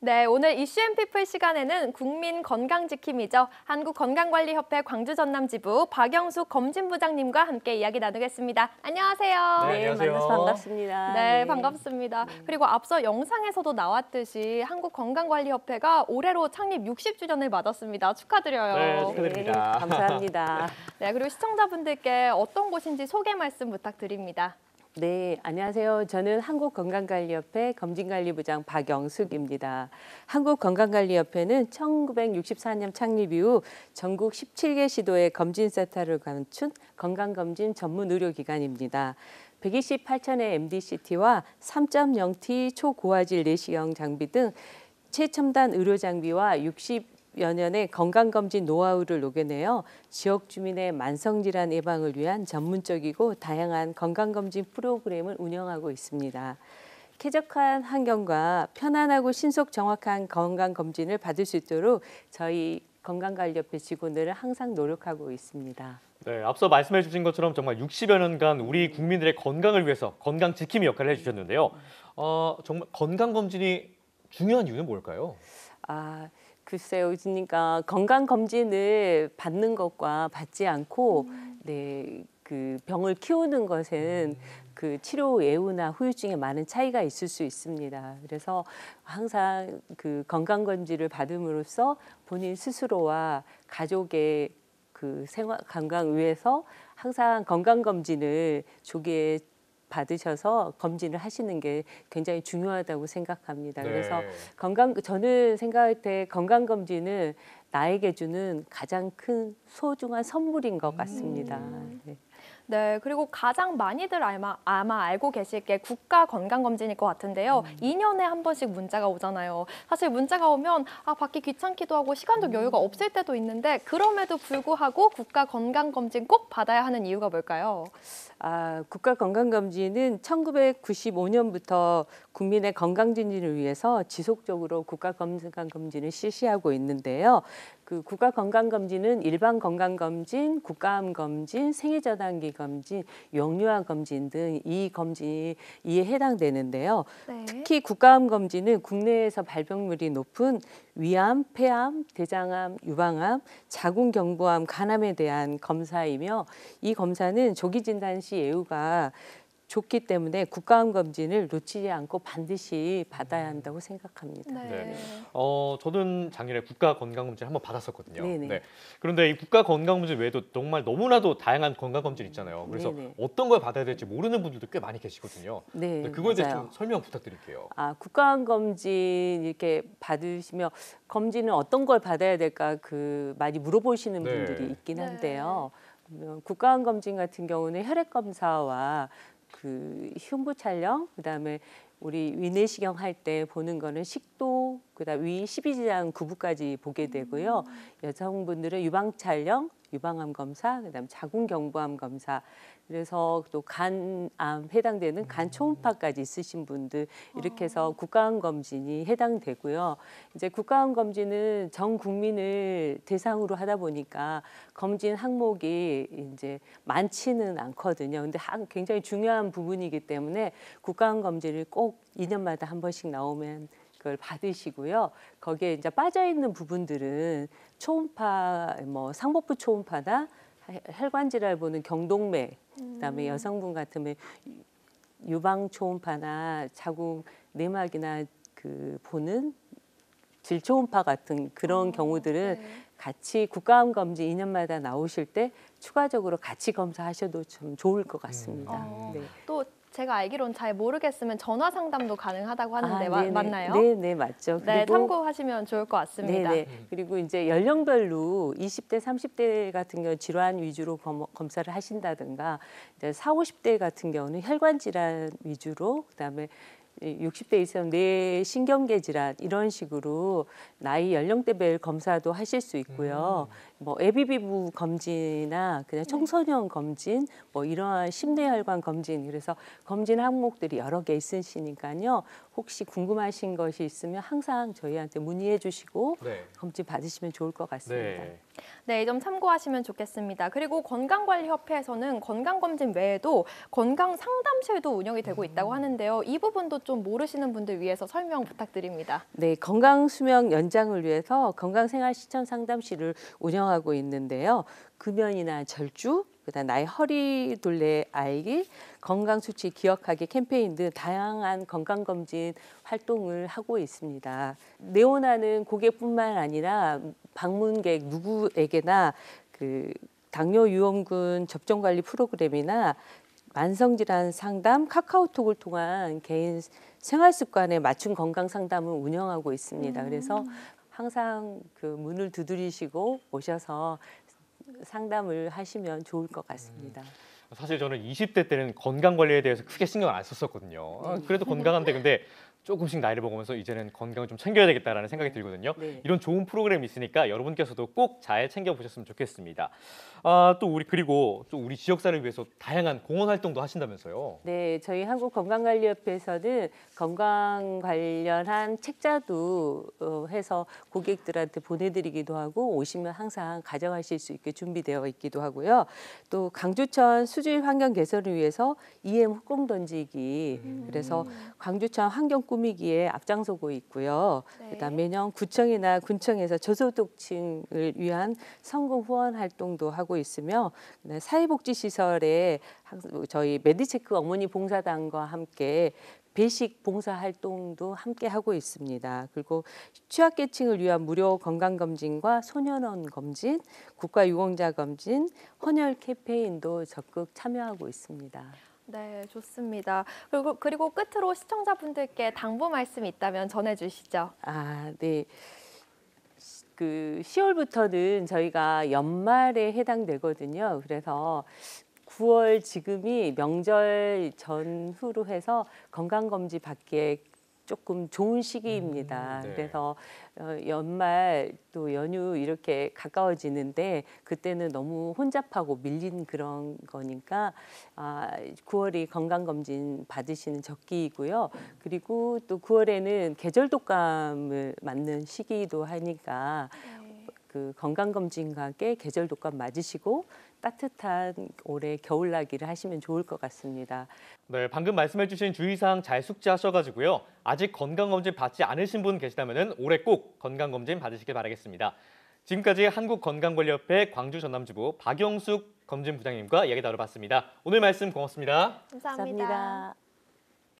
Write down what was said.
네, 오늘 이슈앤 피플 시간에는 국민 건강지킴이죠. 한국건강관리협회 광주전남지부 박영숙 검진부장님과 함께 이야기 나누겠습니다. 안녕하세요. 네, 네 안녕하세요. 만 반갑습니다. 네, 예. 네, 반갑습니다. 그리고 앞서 영상에서도 나왔듯이 한국건강관리협회가 올해로 창립 60주년을 맞았습니다. 축하드려요. 네, 축하드립니다. 네, 감사합니다. 네, 그리고 시청자분들께 어떤 곳인지 소개 말씀 부탁드립니다. 네, 안녕하세요. 저는 한국건강관리협회 검진관리부장 박영숙입니다. 한국건강관리협회는 1964년 창립 이후 전국 17개 시도의 검진센터를 갖춘 건강검진 전문 의료기관입니다. 128천의 MDCT와 3.0T 초고화질 내시경 장비 등 최첨단 의료 장비와 여 년의 건강검진 노하우를 녹여내어 지역 주민의 만성질환 예방을 위한 전문적이고 다양한 건강검진 프로그램을 운영하고 있습니다. 쾌적한 환경과 편안하고 신속 정확한 건강검진을 받을 수 있도록 저희 건강관리협회 직원들을 항상 노력하고 있습니다. 네, 앞서 말씀해 주신 것처럼 정말 60여 년간 우리 국민들의 건강을 위해서 건강 지킴이 역할을 해주셨는데요. 어, 정말 건강검진이 중요한 이유는 뭘까요? 아, 글쎄요, 그러니까 건강 검진을 받는 것과 받지 않고 음. 네. 그 병을 키우는 것은 음. 그 치료 예후나 후유증에 많은 차이가 있을 수 있습니다. 그래서 항상 그 건강 검진을 받음으로써 본인 스스로와 가족의 그 생활 건강 위해서 항상 건강 검진을 조기에 받으셔서 검진을 하시는 게 굉장히 중요하다고 생각합니다. 네. 그래서 건강 저는 생각할 때 건강 검진은 나에게 주는 가장 큰 소중한 선물인 것 같습니다. 음. 네. 네, 그리고 가장 많이들 아마, 아마 알고 계실 게 국가 건강검진일 것 같은데요. 음. 2년에 한 번씩 문자가 오잖아요. 사실 문자가 오면 아, 받기 귀찮기도 하고 시간적 음. 여유가 없을 때도 있는데 그럼에도 불구하고 국가 건강검진 꼭 받아야 하는 이유가 뭘까요? 아, 국가 건강검진은 1995년부터 국민의 건강 진진을 위해서 지속적으로 국가 건강 검진을 실시하고 있는데요. 그 국가 건강검진은 일반 건강검진, 국가암 검진, 생애 저단기 검진, 영유아 검진 등 이검진에 해당되는데요. 네. 특히 국가암 검진은 국내에서 발병률이 높은 위암, 폐암, 대장암, 유방암, 자궁경부암, 간암에 대한 검사이며 이 검사는 조기 진단 시 예후가 좋기 때문에 국가암 검진을 놓치지 않고 반드시 받아야 음. 한다고 생각합니다. 네. 네. 어, 저는 작년에 국가 건강 검진 한번 받았었거든요. 네네. 네. 그런데 이 국가 건강 검진 외에도 정말 너무나도 다양한 건강 검진 있잖아요. 그래서 네네. 어떤 걸 받아야 될지 모르는 분들도 꽤 많이 계시거든요. 네, 네 그거에 대해 좀 설명 부탁드릴게요. 아, 국가암 검진 이렇게 받으시면 검진은 어떤 걸 받아야 될까 그 많이 물어보시는 네. 분들이 있긴 네. 한데요. 국가암 검진 같은 경우는 혈액 검사와 그 흉부 촬영, 그다음에 우리 위내시경 할 때 보는 거는 식도, 그다음 위십이지장 구부까지 보게 되고요. 음. 여성분들은 유방 촬영, 유방암 검사, 그다음 자궁경부암 검사, 그래서 또 간암 해당되는 간 음. 초음파까지 있으신 분들 이렇게 해서 아. 국가암 검진이 해당되고요. 이제 국가암 검진은 전 국민을 대상으로 하다 보니까 검진 항목이 이제 많지는 않거든요. 근데 굉장히 중요한 부분이기 때문에 국가암 검진을 꼭 2년마다 한 번씩 나오면 그걸 받으시고요. 거기에 이제 빠져 있는 부분들은 초음파 뭐 상복부 초음파나 혈관 질환 보는 경동맥 그다음에 음. 여성분 같으면 유방 초음파나 자궁 내막이나 그 보는 질초음파 같은 그런 어, 경우들은 네. 같이 국가암 검진 2년마다 나오실 때 추가적으로 같이 검사하셔도 좀 좋을 것 같습니다. 음. 네. 어, 네. 또 제가 알기론 잘 모르겠으면 전화 상담도 가능하다고 아, 하는데 아, 마, 맞나요? 네, 네 맞죠. 네, 참고하시면 좋을 것 같습니다. 네네. 그리고 이제 연령별로 20대, 30대 같은 경우 질환 위주로 검, 검사를 하신다든가 이제 4, 50대 같은 경우는 혈관 질환 위주로 그다음에 60대 이상 뇌 신경계 질환 이런 식으로 나이 연령대별 검사도 하실 수 있고요. 음. 뭐 애비비부 검진이나 그냥 네. 청소년 네. 검진 뭐 이러한 심뇌혈관 검진 그래서 검진 항목들이 여러 개 있으시니까요. 혹시 궁금하신 것이 있으면 항상 저희한테 문의해 주시고 네. 검진 받으시면 좋을 것 같습니다. 네. 네, 이 점 참고하시면 좋겠습니다. 그리고 건강관리협회에서는 건강검진 외에도 건강상담실도 운영이 되고 있다고 음. 하는데요. 이 부분도 좀 모르시는 분들 위해서 설명 부탁드립니다. 네, 건강수명 연장을 위해서 건강생활시청상담실을 운영 운영하고 있는데요. 금연이나 절주, 그다음 나의 허리 둘레 알기, 건강 수치 기억하기 캠페인 등 다양한 건강 검진 활동을 하고 있습니다. 네오나는 고객뿐만 아니라 방문객 누구에게나 그 당뇨 유형군 접종 관리 프로그램이나 만성질환 상담 카카오톡을 통한 개인 생활 습관에 맞춘 건강 상담을 운영하고 있습니다. 그래서 항상 그 문을 두드리시고 오셔서 상담을 하시면 좋을 것 같습니다. 사실 저는 20대 때는 건강 관리에 대해서 크게 신경 안 썼었거든요. 아, 그래도 건강한데 근데 조금씩 나이를 먹으면서 이제는 건강을 좀 챙겨야 되겠다라는 생각이 네. 들거든요. 네. 이런 좋은 프로그램이 있으니까 여러분께서도 꼭 잘 챙겨보셨으면 좋겠습니다. 아, 또 우리 그리고 또 우리 지역사를 위해서 다양한 공헌 활동도 하신다면서요. 네, 저희 한국건강관리협회에서는 건강 관련한 책자도 어, 해서 고객들한테 보내드리기도 하고 오시면 항상 가져가실 수 있게 준비되어 있기도 하고요. 또광주천 수질 환경 개선을 위해서 EM 후공 던지기 음. 그래서 광주천 환경 꾸미기에 앞장서고 있고요. 네. 그다음 매년 구청이나 군청에서 저소득층을 위한 성금 후원 활동도 하고 있으며 네, 사회복지시설에 저희 메디체크 어머니 봉사단과 함께 배식 봉사 활동도 함께 하고 있습니다. 그리고 취약계층을 위한 무료 건강검진과 소년원 검진, 국가유공자 검진, 헌혈 캠페인도 적극 참여하고 있습니다. 네, 좋습니다. 그리고 그리고 끝으로 시청자분들께 당부 말씀 있다면 전해 주시죠. 아, 네. 그 10월부터는 저희가 연말에 해당되거든요. 그래서 9월 지금이 명절 전후로 해서 건강검진 받기에 조금 좋은 시기입니다. 음, 네. 그래서 어, 연말 또 연휴 이렇게 가까워지는데 그때는 너무 혼잡하고 밀린 그런 거니까 아, 9월이 건강검진 받으시는 적기이고요. 그리고 또 9월에는 계절 독감을 맞는 시기도 하니까 네. 그 건강검진 가께 계절 독감 맞으시고 따뜻한 올해 겨울나기를 하시면 좋을 것 같습니다. 네, 방금 말씀해주신 주의사항 잘 숙지하셔가지고요. 아직 건강검진 받지 않으신 분 계시다면 올해 꼭 건강검진 받으시길 바라겠습니다. 지금까지 한국건강관리협회 광주 전남지부 박영숙 검진 부장님과 이야기 나눠봤습니다. 오늘 말씀 고맙습니다 감사합니다. 감사합니다.